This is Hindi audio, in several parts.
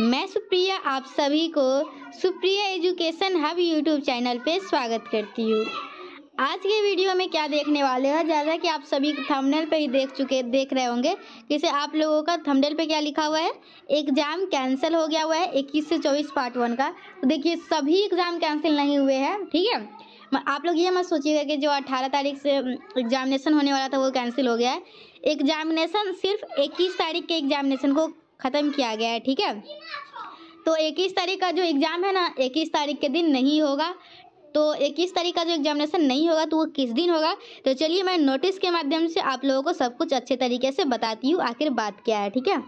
मैं सुप्रिया आप सभी को Supriya education hub YouTube channel पे स्वागत करती हूँ आज के वीडियो में क्या देखने वाले हैं जैसा कि आप सभी थंबनेल पे ही देख चुके देख रहे होंगे जैसे आप लोगों का थंबनेल पे क्या लिखा हुआ है एग्ज़ाम कैंसिल हो गया हुआ है इक्कीस से चौबीस पार्ट वन का तो देखिए सभी एग्ज़ाम कैंसिल नहीं हुए हैं ठीक है आप लोग ये मत सोचिएगा कि जो 18 तारीख से एग्जामिनेशन होने वाला था वो कैंसिल हो गया है एग्जामिनेशन सिर्फ 21 तारीख के एग्जामिनेशन को ख़त्म किया गया है ठीक है तो इक्कीस तारीख का जो एग्ज़ाम है ना इक्कीस तारीख के दिन नहीं होगा तो इक्कीस तारीख का जो एग्जामिनेशन नहीं होगा तो वो किस दिन होगा तो चलिए मैं नोटिस के माध्यम से आप लोगों को सब कुछ अच्छे तरीके से बताती हूँ आखिर बात क्या है ठीक है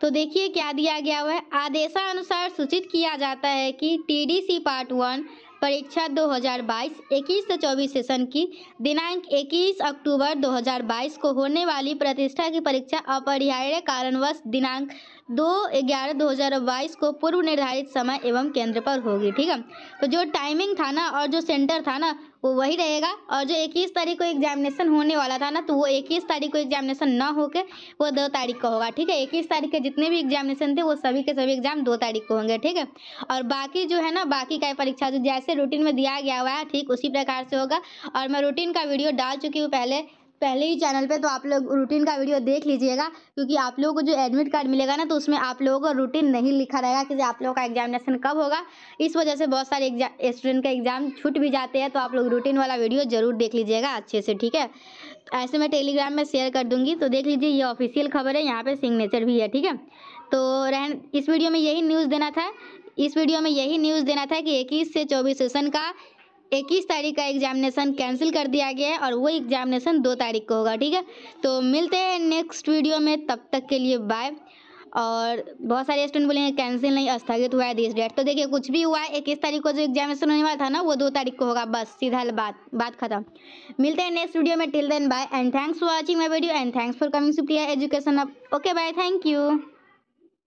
तो देखिए क्या दिया गया हुआ है आदेशानुसार सूचित किया जाता है कि टीडीसी पार्ट वन परीक्षा 2022 21 से 24 सेशन की दिनांक 21 अक्टूबर 2022 को होने वाली प्रतिष्ठा की परीक्षा अपरिहार्य कारणवश दिनांक दो ग्यारह दो हज़ार बाईस को पूर्व निर्धारित समय एवं केंद्र पर होगी ठीक है तो जो टाइमिंग था ना और जो सेंटर था ना वो वही रहेगा और जो इक्कीस तारीख को एग्जामिनेशन होने वाला था ना तो वो इक्कीस तारीख को एग्जामिनेशन ना होकर वो दो तारीख का होगा ठीक है इक्कीस तारीख के जितने भी एग्जामिनेशन थे वो सभी के सभी एग्जाम दो तारीख को होंगे ठीक है और बाकी जो है ना बाकी का परीक्षा जो जैसे रूटीन में दिया गया हुआ है ठीक उसी प्रकार से होगा और मैं रूटीन का वीडियो डाल चुकी हूँ पहले पहले ही चैनल पे तो आप लोग रूटीन का वीडियो देख लीजिएगा क्योंकि आप लोगों को जो एडमिट कार्ड मिलेगा ना तो उसमें आप लोगों को रूटीन नहीं लिखा रहेगा कि आप लोगों का एग्जामिनेशन कब होगा इस वजह से बहुत सारे स्टूडेंट का एग्ज़ाम छूट भी जाते हैं तो आप लोग रूटीन वाला वीडियो ज़रूर देख लीजिएगा अच्छे से ठीक है ऐसे मैं टेलीग्राम में शेयर कर दूंगी तो देख लीजिए ये ऑफिशियल खबर है यहाँ पर सिग्नेचर भी है ठीक है तो रहन इस वीडियो में यही न्यूज़ देना था इस वीडियो में यही न्यूज़ देना था कि इक्कीस से चौबीस सेशन का इक्कीस तारीख का एग्जामिनेशन कैंसिल कर दिया गया है और वो एग्जामिनेशन दो तारीख को होगा ठीक है तो मिलते हैं नेक्स्ट वीडियो में तब तक के लिए बाय और बहुत सारे स्टूडेंट बोले हैं कैंसिल नहीं स्थगित हुआ है दिस डेट तो देखिए कुछ भी हुआ है इक्कीस तारीख को जो एग्जामिनेशन होने वाला था ना वो दो तारीख को होगा बस सीधा बात बात खत्म मिलते हैं नेक्स्ट वीडियो में till then bye and thanks for watching my video and thanks for coming Supriya education अब ओके बाय थैंक यू